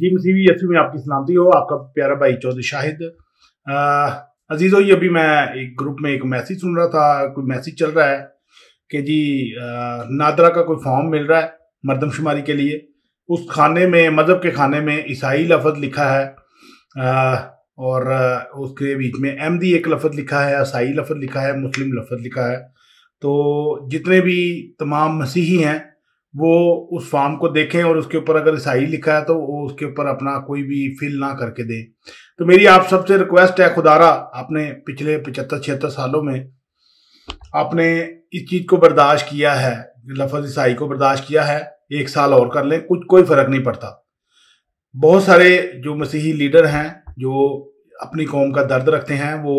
जी मसीह यफी में आपकी सलामती हो आपका प्यारा भाई चौधरी शाहिद अजीज़ो ये अभी मैं एक ग्रुप में एक मैसेज सुन रहा था कोई मैसेज चल रहा है कि जी नादरा का कोई फॉर्म मिल रहा है मरदमशुमारी के लिए उस खाने में मज़हब के खाने में ईसाई लफज लिखा है आ, और उसके बीच में एमदी एक लफ्ज लिखा है ईसाई लफ्ज लिखा है मुस्लिम लफ्ज लिखा है तो जितने भी तमाम मसीही हैं वो उस फॉर्म को देखें और उसके ऊपर अगर ईसाई लिखा है तो वो उसके ऊपर अपना कोई भी फिल ना करके दें तो मेरी आप सबसे रिक्वेस्ट है खुदारा आपने पिछले पचहत्तर छिहत्तर सालों में आपने इस चीज़ को बर्दाश्त किया है लफज ईसाई को बर्दाश्त किया है एक साल और कर लें कुछ कोई फ़र्क नहीं पड़ता बहुत सारे जो मसीही लीडर हैं जो अपनी कौम का दर्द रखते हैं वो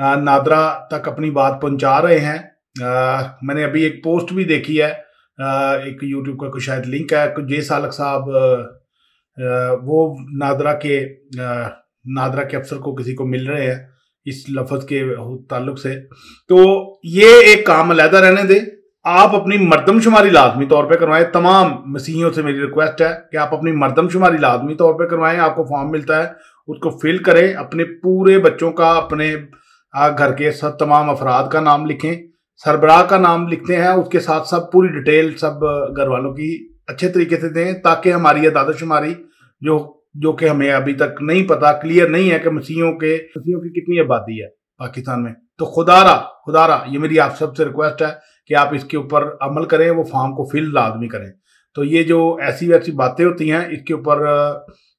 नादरा तक अपनी बात पहुंचा रहे हैं आ, मैंने अभी एक पोस्ट भी देखी है एक यूट्यूब का कुछ शायद लिंक है जय सालक साहब वो नादरा के नादरा के अफसर को किसी को मिल रहे हैं इस लफज के ताल्लुक से तो ये एक काम अलहदा रहने दे आप अपनी मरदमशुमारी लाजमी तौर पर करवाएं तमाम मसीहियों से मेरी रिक्वेस्ट है कि आप अपनी मरदमशुमारी लाजमी तौर पर करवाएं आपको फॉर्म मिलता है उसको फिल करें अपने पूरे बच्चों का अपने घर के सब तमाम अफराद का नाम लिखें सरबराह का नाम लिखते हैं उसके साथ सब पूरी डिटेल सब घर वालों की अच्छे तरीके से दें ताकि हमारी यह दादाशुमारी जो जो कि हमें अभी तक नहीं पता क्लियर नहीं है कि मसीहों के मसीहों की कितनी आबादी है पाकिस्तान में तो खुदारा खुदारा ये मेरी आप सबसे रिक्वेस्ट है कि आप इसके ऊपर अमल करें वो फॉर्म को फिल लाजमी करें तो ये जो ऐसी वैसी बातें होती हैं इसके ऊपर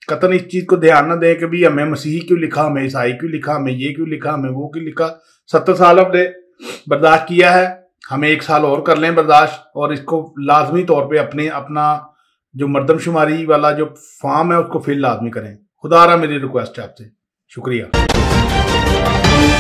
कतन इस चीज़ को ध्यान ना दें कि भाई हमें मसीह क्यों लिखा हमें ईसाई क्यों लिखा हमें ये क्यों लिखा हमें वो क्यों लिखा सत्तर साल अब दे बर्दाश्त किया है हमें एक साल और कर लें बर्दाश्त और इसको लाजमी तौर पर अपने अपना जो मरदमशुमारी वाला जो फार्म है उसको फिल लाजमी करें खुदा रहा मेरी रिक्वेस्ट है आपसे शुक्रिया